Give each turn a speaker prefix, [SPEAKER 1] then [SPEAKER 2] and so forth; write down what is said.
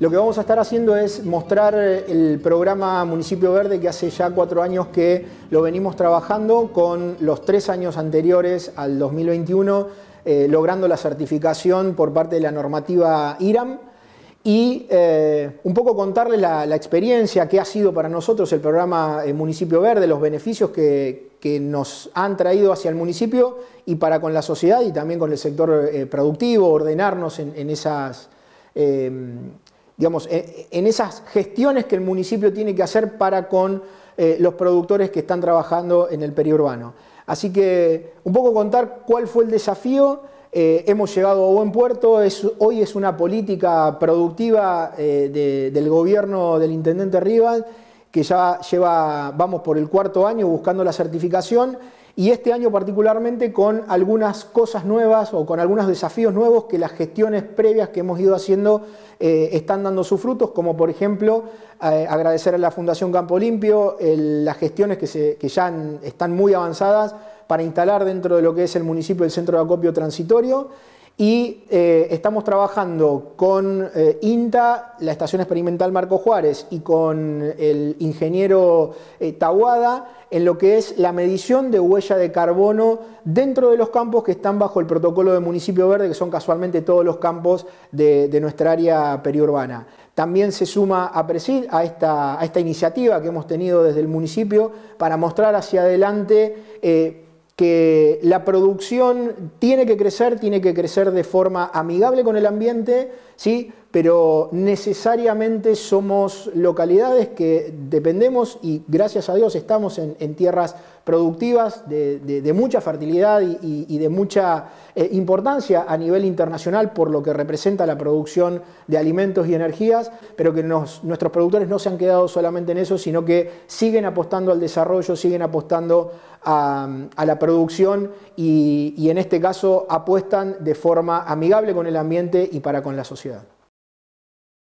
[SPEAKER 1] Lo que vamos a estar haciendo es mostrar eh, el programa Municipio Verde que hace ya cuatro años que lo venimos trabajando con los tres años anteriores al 2021, eh, logrando la certificación por parte de la normativa IRAM y eh, un poco contarles la, experiencia que ha sido para nosotros el programa Municipio Verde, los beneficios que, nos han traído hacia el municipio y para con la sociedad y también con el sector productivo, ordenarnos en, en esas en esas gestiones que el municipio tiene que hacer para con eh, los productores que están trabajando en el periurbano. Así que un poco contar cuál fue el desafío. Eh, hemos llegado a buen puerto, hoy es una política productiva eh, del gobierno del intendente Rivas, que ya lleva, vamos por el cuarto año buscando la certificación y este año particularmente con algunas cosas nuevas o con algunos desafíos nuevos que las gestiones previas que hemos ido haciendo eh, están dando sus frutos, como por ejemplo eh, agradecer a la Fundación Campo Limpio las gestiones que, se, ya están muy avanzadas para instalar dentro de lo que es el municipio el centro de acopio transitorio y eh, estamos trabajando con eh, INTA, la Estación Experimental Marco Juárez, y con el ingeniero eh, en lo que es la medición de huella de carbono dentro de los campos que están bajo el protocolo de municipio verde, que son casualmente todos los campos de, nuestra área periurbana. También se suma a Presid a esta iniciativa que hemos tenido desde el municipio para mostrar hacia adelante eh, que la producción tiene que crecer, tiene que crecer de forma amigable con el ambiente, ¿sí? pero necesariamente somos localidades que dependemos y gracias a Dios estamos en, tierras productivas de, mucha fertilidad y, de mucha eh, importancia a nivel internacional por lo que representa la producción de alimentos y energías, pero que nuestros productores no se han quedado solamente en eso, sino que siguen apostando al desarrollo, siguen apostando a, la producción y en este caso apuestan de forma amigable con el ambiente y para con la sociedad.